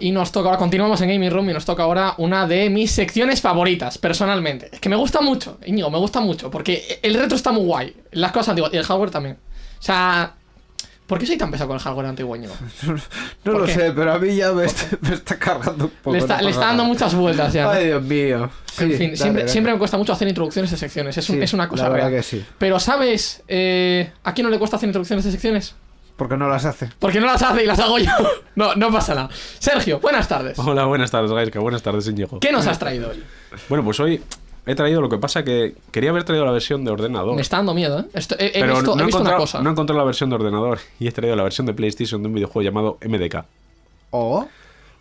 Y nos toca, ahora continuamos en Gaming Room y nos toca ahora una de mis secciones favoritas, personalmente. Es que me gusta mucho, Íñigo, me gusta mucho, porque el retro está muy guay, las cosas antiguas, y el hardware también. O sea, ¿Por qué soy tan pesado con el hardware antiguo, No, no lo sé, pero a mí ya me, está, cargando un poco. Le está, dando muchas vueltas ya. Ay, Dios mío. en fin, siempre, me cuesta mucho hacer introducciones de secciones. Es, una cosa la verdad que sí. Pero ¿sabes eh, a quién no le cuesta hacer introducciones de secciones? Porque no las hace. Porque no las hace y las hago yo. No, no pasa nada. Sergio, buenas tardes. Hola, buenas tardes, Gaisca. Buenas tardes, Íñigo. ¿Qué nos has traído hoy? Bueno, pues hoy he traído, lo que pasa que quería haber traído la versión de ordenador. Me está dando miedo, ¿eh? he, visto, no he una cosa. No encontrado la versión de ordenador y he traído la versión de PlayStation de un videojuego llamado MDK. Oh.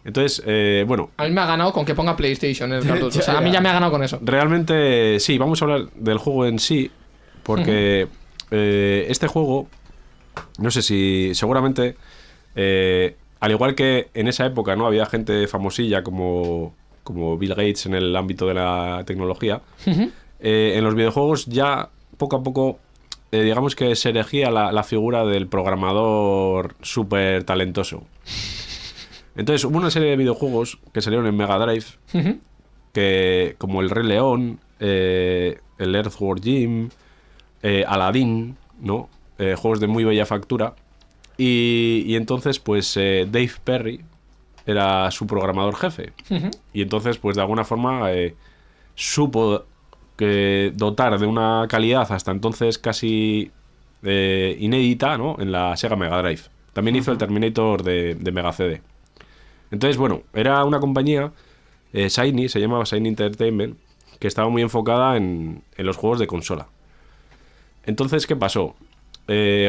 Entonces, eh, bueno. A mí me ha ganado con que ponga PlayStation el o sea, a mí ya me ha ganado con eso. Realmente, sí, vamos a hablar del juego en sí, porque eh, este juego, no sé si, seguramente, eh, al igual que en esa época no había gente famosilla como como Bill Gates en el ámbito de la tecnología, eh, en los videojuegos ya poco a poco, eh, digamos que se elegía la, figura del programador súper talentoso. Entonces hubo una serie de videojuegos que salieron en Mega Drive, que como el Rey León, eh, el Earthworm Jim, Aladdin, ¿no? juegos de muy bella factura. Y, y entonces, pues Dave Perry, era su programador jefe. Y entonces, pues de alguna forma, eh, supo que dotar de una calidad hasta entonces casi eh, inédita en la Sega Mega Drive. También hizo el Terminator de, de, Mega CD. Entonces, bueno, era una compañía, eh, Shiny, se llamaba Shiny Entertainment, que estaba muy enfocada en, los juegos de consola. Entonces, ¿qué pasó?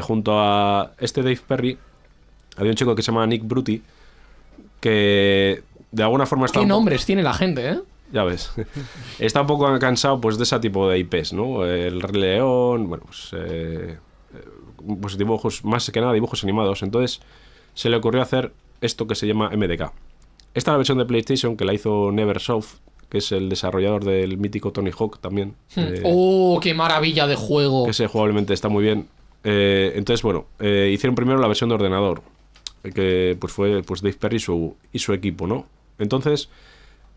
junto a este Dave Perry, había un chico que se llamaba Nick Brutti, que de alguna forma está... ¿Qué nombres tiene la gente, eh? Ya ves. está un poco cansado pues, de ese tipo de IPs, ¿no? El León, bueno, pues, eh, eh, pues, dibujos, más que nada dibujos animados. Entonces se le ocurrió hacer esto que se llama MDK. Esta es la versión de PlayStation que la hizo Neversoft, que es el desarrollador del mítico Tony Hawk también. Hmm. Eh, ¡Oh, qué maravilla de juego! ese jugablemente está muy bien. entonces, bueno, hicieron primero la versión de ordenador, que pues fue pues Dave Perry y su, y su equipo, ¿no? Entonces,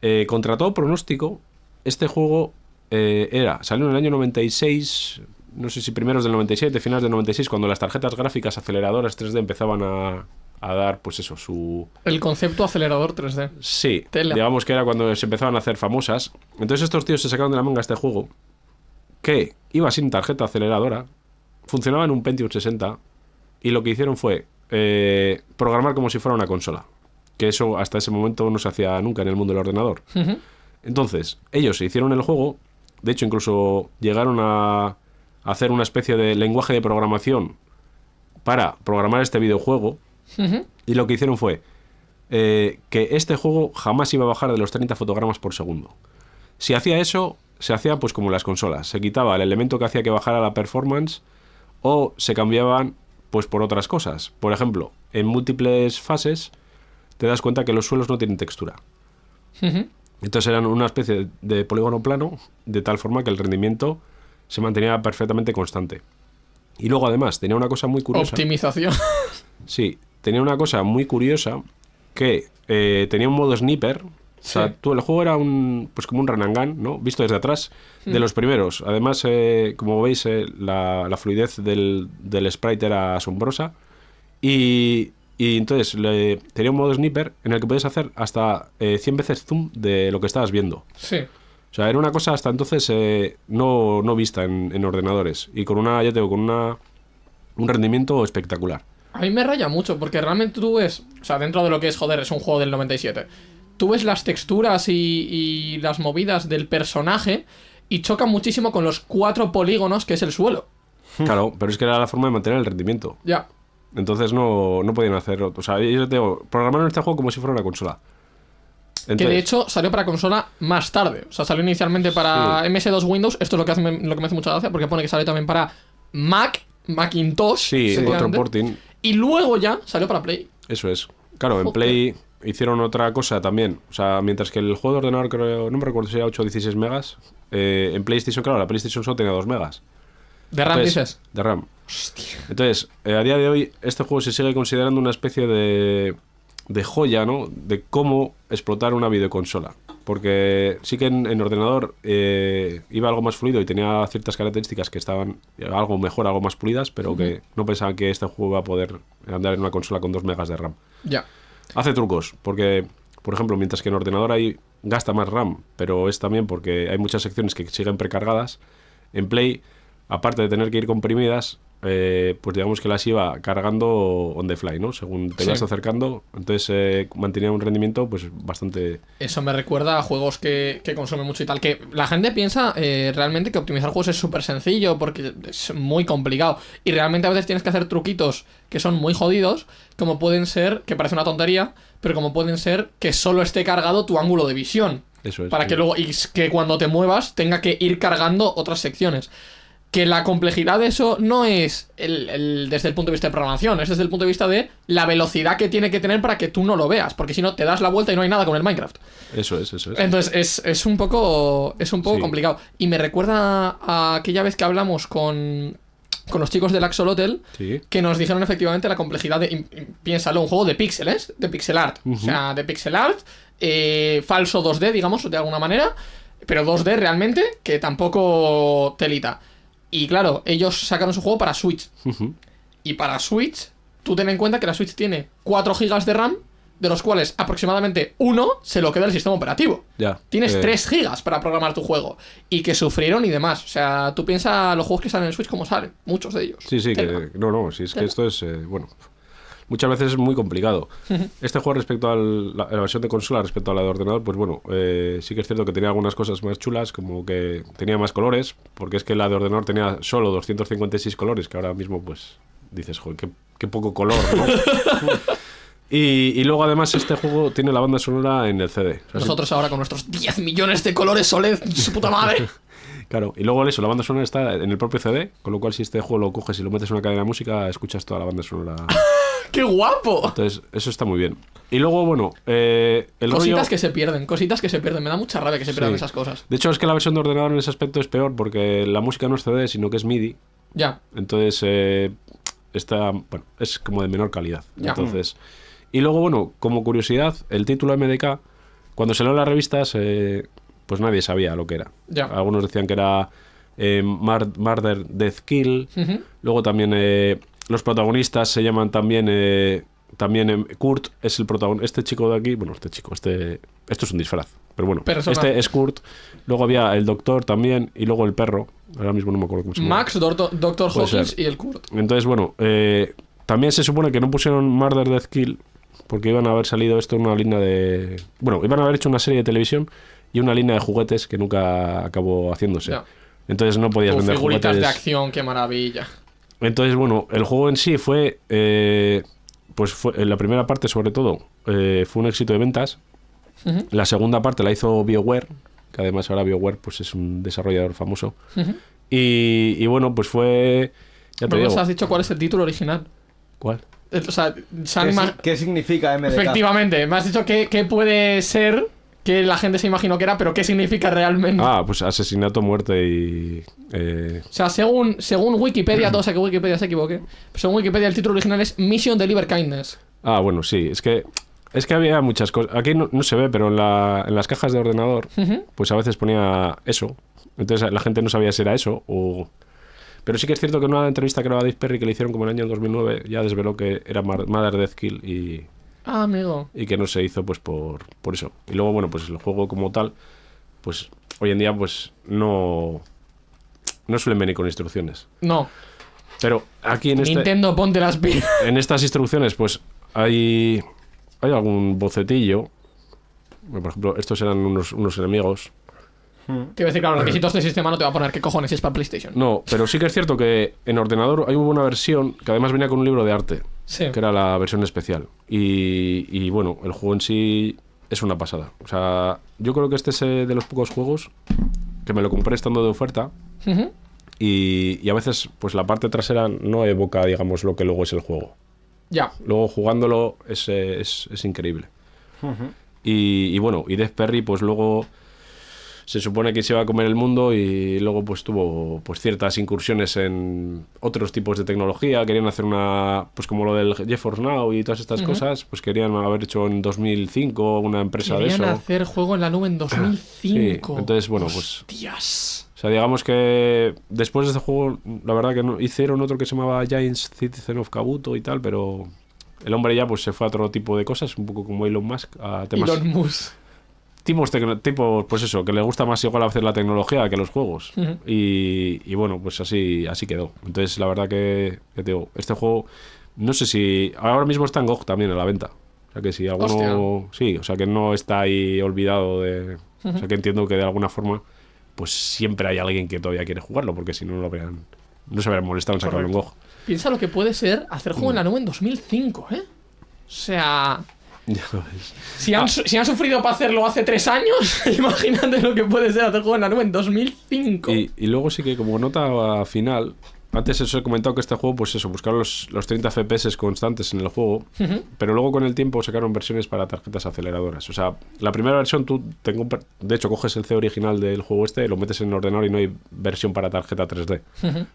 eh, contra todo pronóstico, este juego eh, era, salió en el año 96, no sé si primeros del 97, finales del 96, cuando las tarjetas gráficas aceleradoras 3D empezaban a, dar, pues eso, su... El concepto acelerador 3D. Sí, digamos que era cuando se empezaban a hacer famosas. Entonces estos tíos se sacaron de la manga este juego, que iba sin tarjeta aceleradora, funcionaba en un Pentium 60, y lo que hicieron fue eh, programar como si fuera una consola, que eso hasta ese momento no se hacía nunca en el mundo del ordenador. Entonces, ellos se hicieron el juego, de hecho incluso llegaron a hacer una especie de lenguaje de programación para programar este videojuego, y lo que hicieron fue eh, que este juego jamás iba a bajar de los 30 fotogramas por segundo. Si hacía eso, se hacía pues como las consolas, se quitaba el elemento que hacía que bajara la performance o se cambiaban pues por otras cosas. Por ejemplo, en múltiples fases te das cuenta que los suelos no tienen textura. Entonces eran una especie de polígono plano, de tal forma que el rendimiento se mantenía perfectamente constante. Y luego además tenía una cosa muy curiosa. Optimización. Sí, tenía una cosa muy curiosa que eh, tenía un modo sniper, o sea, el juego era un, pues como un ranangán, ¿no? Visto desde atrás, de hmm. los primeros. Además, eh, como veis, eh, la, fluidez del, sprite era asombrosa. Y, entonces tenía un modo sniper en el que podías hacer hasta 100 eh, veces zoom de lo que estabas viendo. Sí. O sea, era una cosa hasta entonces no, vista en, ordenadores. Y con una, ya tengo, con una, un rendimiento espectacular. A mí me raya mucho, porque realmente tú ves, o sea, dentro de lo que es, joder, es un juego del 97 tú ves las texturas y, las movidas del personaje y choca muchísimo con los cuatro polígonos que es el suelo. Claro, pero es que era la forma de mantener el rendimiento. Ya. Entonces no, no podían hacerlo. O sea, yo te digo, programaron este juego como si fuera una consola. que de hecho salió para consola más tarde. O sea, salió inicialmente para MS2 Windows. Esto es lo que, hace, lo que me hace mucha gracia porque pone que sale también para Mac, Macintosh. Sí, otro porting. Y luego ya salió para Play. Eso es. Claro, en Play hicieron otra cosa también. O sea, mientras que el juego de ordenador, creo, no me recuerdo si era 8 o 16 megas, eh, en PlayStation, claro, la PlayStation solo tenía 2 megas. ¿De RAM dices? De RAM. Entonces, eh, a día de hoy, este juego se sigue considerando una especie de, de joya, ¿no? De cómo explotar una videoconsola. Porque sí que en, ordenador eh, iba algo más fluido y tenía ciertas características que estaban algo mejor, algo más pulidas, pero que no pensaban que este juego iba a poder andar en una consola con 2 megas de RAM. Ya hace trucos, porque, por ejemplo, mientras que en ordenador hay, gasta más RAM, pero es también porque hay muchas secciones que siguen precargadas, en Play, aparte de tener que ir comprimidas, eh, pues digamos que las iba cargando on the fly, ¿no? Según te vas acercando, entonces eh, mantenía un rendimiento pues bastante... Eso me recuerda a juegos que, que consumen mucho y tal, que la gente piensa eh, realmente que optimizar juegos es súper sencillo porque es muy complicado y realmente a veces tienes que hacer truquitos que son muy jodidos, como pueden ser, que parece una tontería, pero como pueden ser que solo esté cargado tu ángulo de visión. Eso es. Para que luego, y que cuando te muevas tenga que ir cargando otras secciones que la complejidad de eso no es el, desde el punto de vista de programación, es desde el punto de vista de la velocidad que tiene que tener para que tú no lo veas, porque si no te das la vuelta y no hay nada con el Minecraft. Eso es, eso es. Entonces es, un poco, es un poco complicado. Y me recuerda a aquella vez que hablamos con, con los chicos del Axolotl Hotel, que nos dijeron efectivamente la complejidad de, piénsalo, un juego de píxeles, de pixel art, o sea, de pixel art, eh, falso 2D, digamos, de alguna manera, pero 2D realmente, que tampoco telita. Y claro, ellos sacaron su juego para Switch. Y para Switch, tú ten en cuenta que la Switch tiene 4 GB de RAM, de los cuales aproximadamente uno se lo queda el sistema operativo. Ya. Tienes 3 eh. GB para programar tu juego. Y que sufrieron y demás. O sea, tú piensas los juegos que salen en Switch como salen, muchos de ellos. Sí, sí, que, no, no, si es que esto es, eh, bueno, muchas veces es muy complicado. Este juego respecto a la, versión de consola, respecto a la de ordenador, pues bueno, eh, sí que es cierto que tenía algunas cosas más chulas, como que tenía más colores, porque es que la de ordenador tenía solo 256 colores, que ahora mismo pues dices, joder, qué, poco color, Y, luego además este juego tiene la banda sonora en el CD. Nosotros ahora con nuestros 10 millones de colores OLED, su puta madre. claro, y luego eso, la banda sonora está en el propio CD, con lo cual si este juego lo coges y lo metes en una cadena de música, escuchas toda la banda sonora ¡Qué guapo! Entonces, eso está muy bien. Y luego, bueno, eh, Cositas que se pierden, cositas que se pierden. Me da mucha rabia que se pierdan esas cosas. De hecho, es que la versión de ordenador en ese aspecto es peor porque la música no es CD, sino que es MIDI. Ya. Entonces, eh, está, bueno, es como de menor calidad. Ya. Entonces, y luego, bueno, como curiosidad, el título MDK, cuando salió en las revistas, eh, pues nadie sabía lo que era. Ya. Algunos decían que era eh, Murder Death Kill. Luego también los protagonistas se llaman también. Eh, también eh, Kurt es el protagonista. Este chico de aquí, bueno, este chico, este. Esto es un disfraz, pero bueno. Este es Kurt. Luego había el doctor también y luego el perro. Ahora mismo no me acuerdo cómo se llama. Max, Doctor, doctor y el Kurt. Entonces, bueno, eh, también se supone que no pusieron Murder Death Kill porque iban a haber salido esto en una línea de. Bueno, iban a haber hecho una serie de televisión y una línea de juguetes que nunca acabó haciéndose. Entonces no podías vender de acción, qué maravilla. Entonces, bueno, el juego en sí fue, eh, pues en la primera parte sobre todo, eh, fue un éxito de ventas. La segunda parte la hizo BioWare, que además ahora BioWare pues, es un desarrollador famoso. y, bueno, pues fue... Ya te has dicho cuál es el título original? ¿Cuál? Eh, o sea, ¿Qué, significa MDK? Efectivamente, me has dicho qué puede ser que la gente se imaginó que era, pero qué significa realmente. Ah, pues asesinato, muerte y. Eh, o sea, según, según Wikipedia, todo sea que Wikipedia se equivoque, según Wikipedia el título original es Mission Deliver Kindness. Ah, bueno, sí, es que. Es que había muchas cosas. Aquí no, se ve, pero en, la, en, las cajas de ordenador, pues a veces ponía eso. Entonces la gente no sabía si era eso o. Pero sí que es cierto que en una entrevista que daba Dave Perry que le hicieron como en el año 2009, ya desveló que era Mother Death Kill y Ah, amigo. Y que no se hizo pues por, por eso. Y luego, bueno, pues el juego como tal, pues hoy en día pues no, no suelen venir con instrucciones. No. Pero aquí en este... Nintendo, ponte las pilas. En estas instrucciones pues hay, hay algún bocetillo. Por ejemplo, estos eran unos, enemigos. Hmm. Te iba a decir, claro, los requisitos de este sistema no te va a poner qué cojones es para PlayStation. No, pero sí que es cierto que en ordenador hay una versión que además venía con un libro de arte que era la versión especial. Y, bueno, el juego en sí es una pasada. O sea, yo creo que este es eh, de los pocos juegos que me lo compré estando de oferta. y, a veces, pues la parte trasera no evoca, digamos, lo que luego es el juego. Ya. Luego jugándolo es, eh, increíble. y, bueno, y de Perry, pues luego se supone que se iba a comer el mundo y luego pues tuvo pues ciertas incursiones en otros tipos de tecnología, querían hacer una, pues como lo del GeForce Now y todas estas cosas, pues querían haber hecho en 2005 una empresa de eso. Querían hacer juego en la nube en 2005. entonces bueno, pues... ¡Hostias! O sea, digamos que después de este juego, la verdad que no, hicieron otro que se llamaba Giants Citizen of Kabuto y tal, pero el hombre ya pues se fue a otro tipo de cosas, un poco como Elon Musk, a temas, Elon Musk tipos, este tipos, pues eso, que le gusta más igual hacer la tecnología que los juegos. y, bueno, pues así, así quedó. Entonces, la verdad que, te digo, este juego, no sé si. Ahora mismo está en GOG también a la venta. O sea que si alguno. Sí, o sea que no está ahí olvidado de. O sea que entiendo que de alguna forma, pues siempre hay alguien que todavía quiere jugarlo, porque si no, no lo vean. No se habrán molestado en sacarlo en GOG. Piensa lo que puede ser hacer juego en mm. la nube en 2005, ¿eh? O sea. Si han, ah. si han sufrido para hacerlo hace tres años, imagínate lo que puede ser hacer juego en la nube en 2005. Y, luego sí que como nota final, antes os he comentado que este juego, pues eso, buscaron los, 30 FPS constantes en el juego, pero luego con el tiempo sacaron versiones para tarjetas aceleradoras. O sea, la primera versión tú, tengo, de hecho, coges el C original del juego este, lo metes en el ordenador y no hay versión para tarjeta 3D.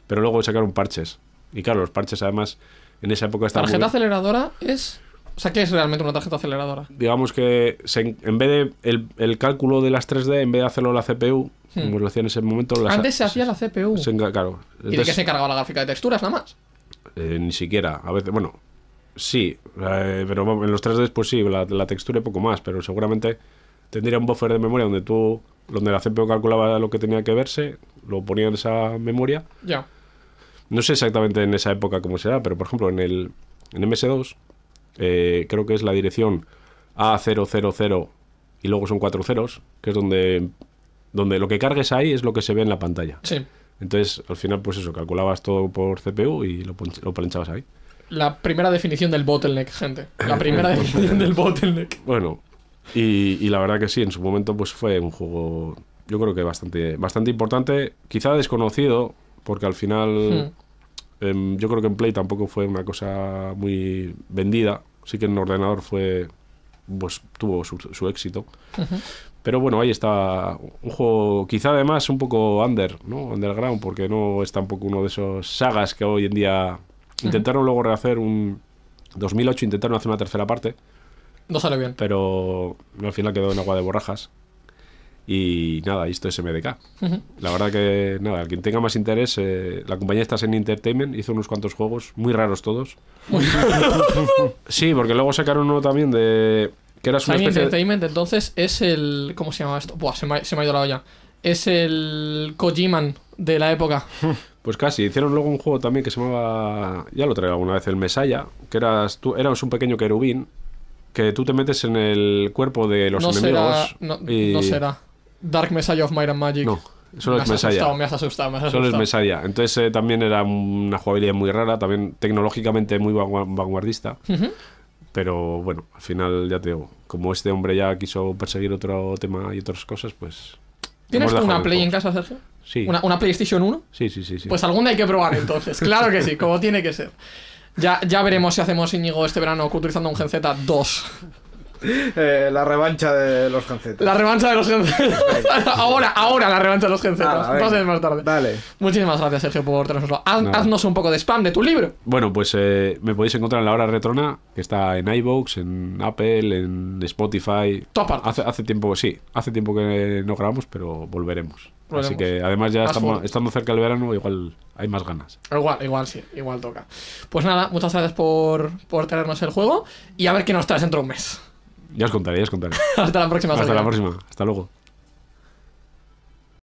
Pero luego sacaron parches. Y claro, los parches además en esa época estaban... Tarjeta aceleradora es... O sea, ¿qué es realmente una tarjeta aceleradora? Digamos que en vez de el, cálculo de las 3D, en vez de hacerlo la CPU, hmm. como lo hacía en ese momento... Antes se hacía la CPU. ¿Y de qué se encargaba la gráfica de texturas nada más? Eh, ni siquiera. A veces, bueno, sí. Eh, pero en los 3D, pues sí, la, textura y poco más. Pero seguramente tendría un buffer de memoria donde tú... Donde la CPU calculaba lo que tenía que verse, lo ponía en esa memoria. Ya. No sé exactamente en esa época cómo será, pero por ejemplo en el en MS2 eh, creo que es la dirección A000 y luego son cuatro ceros, que es donde, donde lo que cargues ahí es lo que se ve en la pantalla. Sí. Entonces, al final, pues eso, calculabas todo por CPU y lo, lo planchabas ahí. La primera definición del bottleneck, gente. La primera definición del bottleneck. Bueno, y, la verdad que sí, en su momento pues fue un juego, yo creo que bastante, bastante importante, quizá desconocido, porque al final... Hmm. Em, yo creo que en Play tampoco fue una cosa muy vendida. Sí que en ordenador fue pues tuvo su, éxito. Pero bueno, ahí está un juego quizá además un poco under, ¿no? Underground, porque no es tampoco uno de esos sagas que hoy en día intentaron luego rehacer un 2008 intentaron hacer una tercera parte. No sale bien. Pero al final quedó en agua de borrajas. Y nada, esto es MDK. La verdad que, nada, quien tenga más interés, eh, la compañía está en Entertainment, hizo unos cuantos juegos, muy raros todos. sí, porque luego sacaron uno también de... Que era una Entertainment, entonces, es el... ¿Cómo se llama esto? Buah, se me, ha, se me ha ido la olla. Es el Kojiman de la época. Pues casi, hicieron luego un juego también que se llamaba, ya lo traigo alguna vez, el Mesaya, que eras eras un pequeño querubín que tú te metes en el cuerpo de los enemigos. no, no será. Dark Messiah of Might and Magic. No. Solo es Messiah. me has asustado, Solo es Messiah. Entonces eh, también era una jugabilidad muy rara, también tecnológicamente muy vanguardista. Pero bueno, al final ya te digo, como este hombre ya quiso perseguir otro tema y otras cosas, pues... ¿Tienes tú una Play en casa, Sergio? Sí. ¿Una, PlayStation 1? Sí, sí, sí, sí. Pues alguna hay que probar entonces, claro que sí, como tiene que ser. Ya, ya veremos si hacemos Íñigo este verano utilizando un Gen Z 2. Eh, la revancha de los gencetas. La revancha de los gencetos ahora, ahora la revancha de los gencetas. Dos más tarde. Dale. Muchísimas gracias, Sergio, por traernoslo. Haznos un poco de spam de tu libro. Bueno, pues eh, me podéis encontrar en La Hora Retrona, que está en iVoox, en Apple, en Spotify. Top hace, hace tiempo, sí, hace tiempo que no grabamos, pero volveremos. Así que además ya estamos, estando cerca del verano, igual hay más ganas. Igual, igual sí, igual toca. Pues nada, muchas gracias por, por traernos el juego y a ver qué nos traes dentro de un mes. Ya os contaré, ya os contaré. Hasta la próxima. Hasta la próxima. Hasta luego.